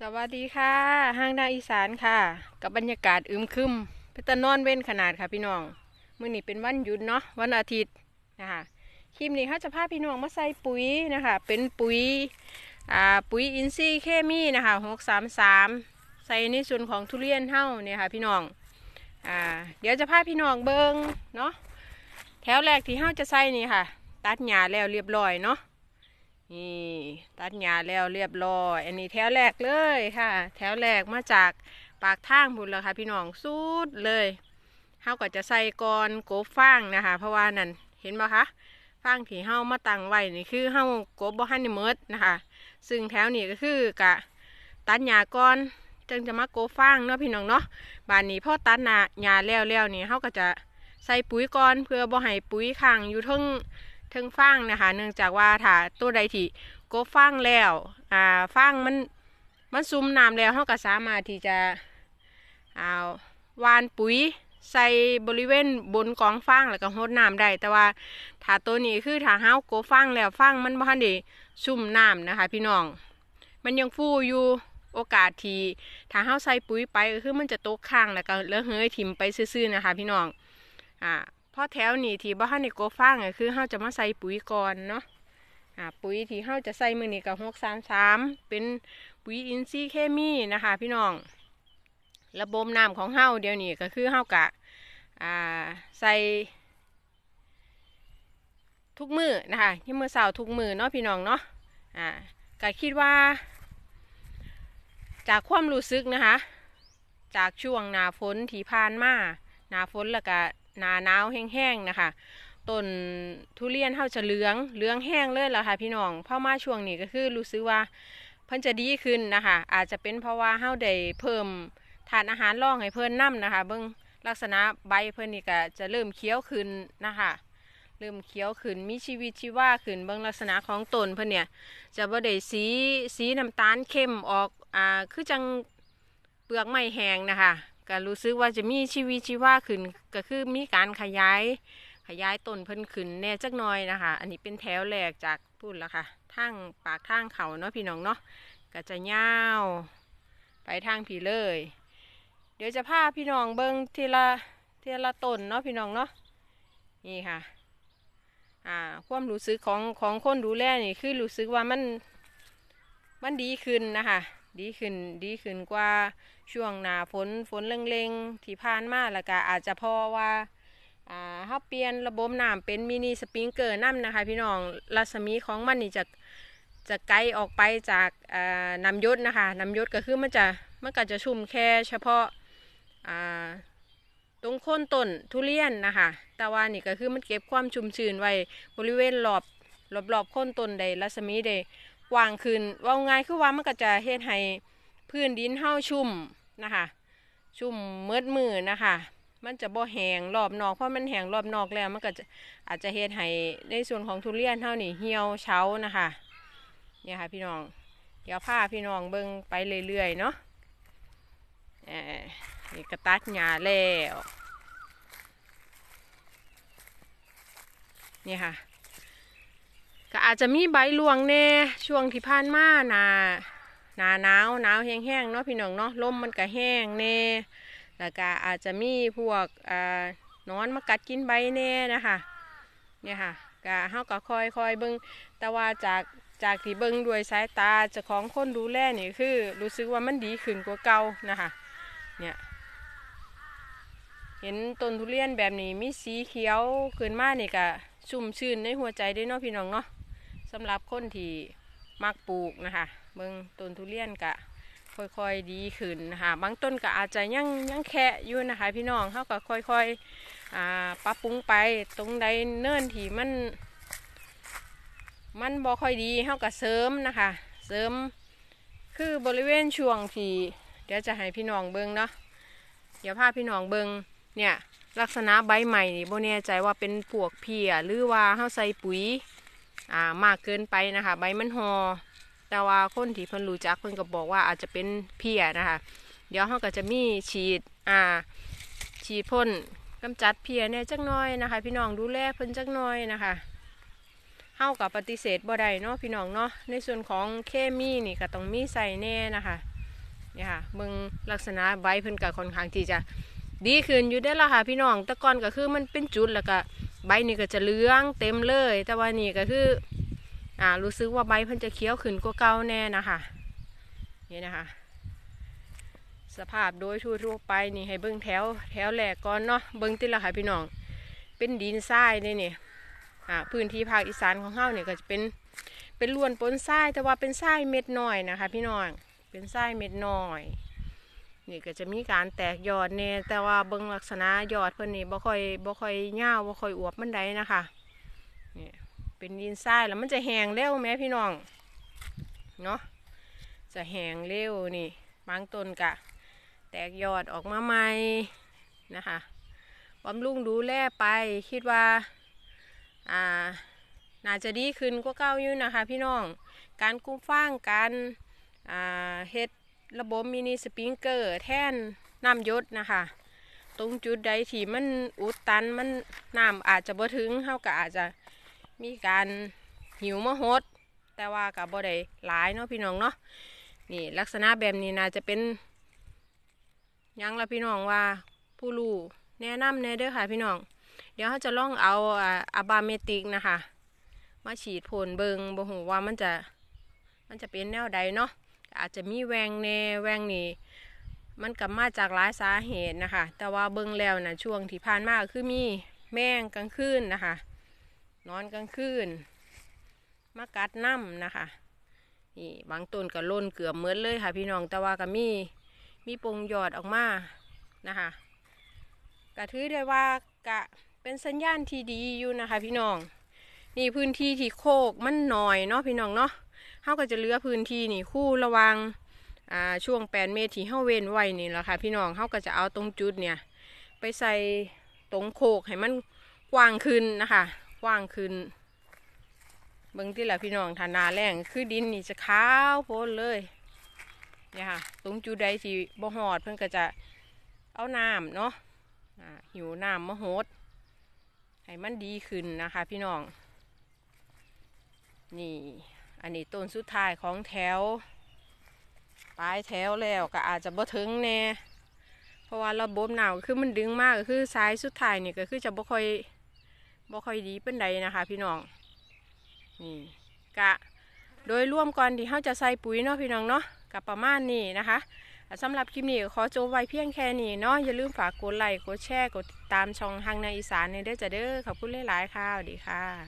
สวัสดีค่ะห้างดาอีสานค่ะ กับบรรยากาศอึมครึมพิตนอนเว้นขนาดค่ะพี่น้อง มื่อนี้เป็นวันหยุดเนาะวันอาทิตย์นะคะคลิปนี้เขาจะพาพี่น้องมาใส่ปุ๋ยนะคะเป็นปุ๋ยอ่าปุ๋ยอินทรีย์เคมีนะคะหกสามสามใส่ในส่วนของทุเรียนเท่าเนี่ยค่ะพี่น้องอ่า เดี๋ยวจะพาพี่น้องเบิงเนาะแถวแรกที่เท่าจะใส่นี่ค่ะ ตัดหญ้าแล้วเรียบร้อยเนาะนี่ตัดหญ้าแล้วเรียบร้อย อันนี้แถวแรกเลยค่ะแถวแรกมาจากปากทางบุญแล้วค่ะ พี่น้องสุดเลยเขาก็จะใส่กรโกบฟางนะคะเพราะว่านั่นเห็นไหมคะฟางที่เ่ามาตั้งไว้นี่คือเฮากบบ่หันี่เมิดนะคะซึ่งแถวนี้ก็คือกะตัดหญ้าก่อนจึงจะมาโกฟางเนาะพี่น้องเนาะบานนี้พ่อตัดหญ้าแล้วแล้วนี่เขาก็จะใส่ปุ๋ยก่อนเพื่อบ่ให้ปุ๋ยขังอยู่ทั้งเึงฟางนะคะเนื่องจากว่าถ้าตัวใดที่กฟางแล้วอ่าฟางมันมันซุ่มน้ำแล้วเขาก็สามารถที่จะอาวานปุ๋ยใส่บริเวณบนกองฟางแล้วก็หดน้ำได้แต่ว่าถ้าตัวนี้คือถ้าเฮาโกฟางแล้วฟางมันบ่ทันได้ซุ่มน้ำนะคะพี่น้อง มันยังฟูอยู่โอกาสที่ถ้าเฮาใส่ปุ๋ยไปคือมันจะตกค้างแล้วก็เลอะเฮ้ยถิ่มไปซื่อๆนะคะพี่น้องอ่าพราะแถวนี้ที่บ้านในโกฟ้างคือเฮาจะมาใส่ปุ๋ยก่อนเนาะะปุ๋ยที่เฮาจะใส่มือนี่กับหกสามสามเป็นปุ๋ยอินทรีย์เคมี นะคะ พี่น้อง ระบบน้ำของเฮาเดี๋ยวนี้ก็คือเฮากะใส่ ทุกมือนะคะยี่มือสาวทุกมือเนาะพี่น้องเนาะะก็คิดว่า จากความรู้สึกนะคะจากช่วงหนาฝนที่ผ่านมาหนาฝนแล้วก็หนาหนาวแห้งๆนะคะต้นทุเรียนเท่าจะเหลือง เหลืองแห้งเลยล้วค่ะพี่น้องพอมาช่วงนี้ก็คือรู้สึกว่า เพิ่นจะดีขึ้นนะคะ อาจจะเป็นเพราะว่าเ้าได้เพิ่มทานอาหารร่องให้เพิ่นน้านะคะเบิ้งลักษณะใบเพิ่นนี่ก็ จะเริ่มเขียวขึ้นนะคะ เริ่มเขียวขึ้นมีชีวิตชีวาขึ้น เบิ้งลักษณะของต้นเพิ่นเนี่ย จะบ่ได้สีสีน้ำตาลเข้มออกอ่าคือจังเปลือกไม้แห้งนะคะก็รู้สึกว่าจะมีชีวิตชีวาขึ้น ก็คือมีการขยายขยายต้นเพิ่นขึ้น แน่จักหน่อยนะคะอันนี้เป็นแถวแหลกจากพุ่นล้วค่ะทางปากทางเขาเนาะพี่น้องเนาะก็จะยาว ไปทางผีเลย เดี๋ยวจะพาพี่น้องเบิ้งทีละทีละต้นเนาะพี่น้องเนาะนี่ค่ะ อ่า ความรู้สึกของของคนดูแลนี่คือรู้สึกว่ามันมันดีขึ้นนะคะดีขึ้นดีขึ้นกว่าช่วงหนาฝนฝนเร่งๆ ที่ผ่านมาแล้วก็อาจจะพอว่า อ่าเขาเปลี่ยนระบบน้ำเป็นมินิสปริงเกอร์น้ำนะคะ พี่น้อง รัศมีของมันนี่จะจะไกลออกไปจากน้ำยศนะคะน้ำยศก็คือมันจะ มันก็จะชุ่มแค่เฉพาะตรงโคนต้นทุเรียนนะคะ แต่ว่านี่ก็คือมันเก็บความชุ่มชื้นไว้ บริเวณรอบรอบๆบโคนต้นใดรัศมีใดกว้างขึ้นว่าง่ายคือว่ามันก็จะเฮ็ดให้พื้นดินเห่าชุ่มนะคะชุ่มมืดมือนะคะมันจะบ่แหงรอบนอกเพราะมันแหงรอบนอกแล้ว มันก็จะอาจจะเฮ็ดให้ในส่วนของทุเรียนเห่านี่เหี่ยวเฉานะคะเนี่ยค่ะพี่น้อง เดี๋ยวผ้าพี่น้องเบิ่งไปเรื่อยๆเนาะนี่กระตัดหญ้าแล้วนี่ค่ะก็อาจจะมีใบลวงแน่ช่วงที่ผ่านมาหนาหนาหนาวหนาวแห้งๆเนาะพี่น้องเนาะลมมันก็แห้งแน่แล้วก็อาจจะมีพวกอนอนมากัดกินใบแน่นะคะเนี่ยค่ะก็เฮาก็คอยคอยเบิง้งแต่ว่าจากจากที่เบิ้งด้วยสายตาจะของคนดูแลนี่คือรู้สึกว่ามันดีขึ้นกว่าเก่านะคะเนี่ยเห็นต้นทุเรียนแบบนี้มีสีเขียวขึ้นมานี่ก็ชุ่มชื่นในหัวใจด้วยเนาะพี่น้องเนาะสำหรับคนที่มักปลูกนะคะเมืองต้นทุเรียนกะค่อยๆ ดีขึ้นนะคะบางต้นก็อาจจะยังยังแค่อยู่นะคะพี่น้องเขาก็ค่อยๆปรับปรุงไปตรงใดเนิ่นที่มันมันบ่ค่อยดีเขาก็เสริมนะคะ เสริมคือบริเวณช่วงที่ เดี๋ยวจะให้พี่น้องเบิ้งเนาะเดี๋ยวพาพี่น้องเบิ้งเนี่ยลักษณะใบใหม่นี่โบเน่ใจว่าเป็นพวกเพียหรือว่าเขาใส่ปุ๋ยามากเกินไปนะคะใบมันหอแต่ว่าคนที่เพิ่นรู้จักเพิ่นก็บอกว่าอาจจะเป็นเพี้ยนะคะเดี๋ยวเขาก็จะมีฉีดอ่าฉีดพ่นกำจัดเพี้ยเนี่ยจักน้อยนะคะพี่น้องดูแลเพิ่นจักน้อยนะคะเข้ากับปฏิเสธบ่ได้เนาะพี่น้องเนาะในส่วนของเคมีนี่ก็ต้องมีใส่แน่นะคะเนี่ยค่ะเบิ่งลักษณะใบเพิ่นก็ค่อนข้างที่จะดีขึ้นอยู่ได้ละค่ะพี่น้องตะกอนก็คือมันเป็นจุดแล้วก็ใบนี่ก็จะเลืองเต็มเลย แต่ว่านี่ก็คือ อ่ารู้สึกว่าใบเพิ่นจะเขียวขึ้นกว่าเก่าแน่นะคะนี่นะคะ สภาพโดยทั่วไปนี่ให้เบิ้งแถวแถวแหลกก่อนเนาะ เบิ้งติละค่ะพี่น้อง เป็นดินทรายนี่นี่อ่าพื้นที่ภาคอีสานของเฮาเนี่ยก็จะเป็น เป็นล้วนปนทราย แต่ว่าเป็นทรายเม็ดน้อยนะคะ พี่น้อง เป็นทรายเม็ดน้อยนี่ก็จะมีการแตกยอดเนี่ยแต่ว่าเบิ้งลักษณะยอดเพิ่นนี่บ่ค่อยบ่ค่อยเงาบ่ค่อยอวบมันได้นะคะนี่เป็นดินทรายแล้วมันจะแห้งเร็วแม่พี่น้องเนาะจะแห้งเร็วนี่บางต้นกะแตกยอดออกมาใหม่นะคะบำรุงดูแลไปคิดว่าอ่า น่าจะดีขึ้นกว่าเก่าอยู่นะคะ พี่น้องการกุ้มฟางการเฮ็ดระบบมินิสปริงเกอร์แท่นน้ำยศนะคะ ตรงจุดใดที่มันอุดตันมันน้ำอาจจะบ่ถึงเท่ากับอาจจะมีการหิวมะฮดแต่ว่ากับบ่ได้หลายเนาะพี่น้องเนาะนี่ลักษณะแบบนี้นะจะเป็นยังละพี่น้องว่า ผู้ลู้แนะนำเน่เด้อค่ะพี่น้อง เดี๋ยวเขาจะลองเอาอะบาเมติกนะคะมาฉีดพ่นเบิงบ่หูว่ามันจะมันจะเป็นแนวใดเนาะอาจจะมีแวงแน่แวงนี่มันกับมาจากหลายสาเหตุนะคะ แต่ว่าเบื้องแล้วนะช่วงที่ผ่านมาคือมีแมงกลางคืนนะคะนอนกลางคืนมากัดน้ำนะคะนี่บางต้นก็ล่นเกือบเมือนเลยค่ะพี่น้อง แต่ว่าก็มีมีปงหยอดออกมานะคะกระทือได้ว่ากะเป็นสัญญาณที่ดีอยู่นะคะพี่น้อง นี่พื้นที่ที่โคกมันหน่อยเนาะพี่น้องเนาะเฮาก็จะเลือกพื้นที่นี่คู่ระวังอ่าช่วงแปดเมตรที่เฮาเว้นไว้นี่แหละค่ะพี่น้องเฮาก็จะเอาตรงจุดเนี่ย ไปใส่ตรงโคกให้มันกว้างขึ้นนะคะกว้างขึ้นเบื้องที่แหละพี่น้องฐานาแรงคือดินนี่จะขาวโพนเลย เนี่ยค่ะตรงจุดใดที่บ่หอดเพื่อนก็จะเอาน้ำเนาะหิวน้ำมะโหดให้มันดีขึ้นนะคะพี่น้อง นี่อันนี้ต้นสุดท้ายของแถวปลายแถวแล้วก็อาจจะบ่ถึงแน่เพราะว่าระบบหนาวคือมันดึงมากคือสายสุดท้ายนี่ก็คือจะบ่ค่อยบ่ค่อยดีเป็นใดนะคะพี่น้องนี่กะโดยร่วมก่อนที่เขาจะใส่ปุ๋ยเนาะพี่น้องเนาะกับประมาณนี้นะคะสำหรับคลิปนี้ขอจบไว้เพียงแค่นี้เนาะอย่าลืมฝากกดไลค์กดแชร์กดตดตามช่องทางในอีสานในเด้อจะเด้อขอบคุณหลายๆค่ะสวัสดีค่ะ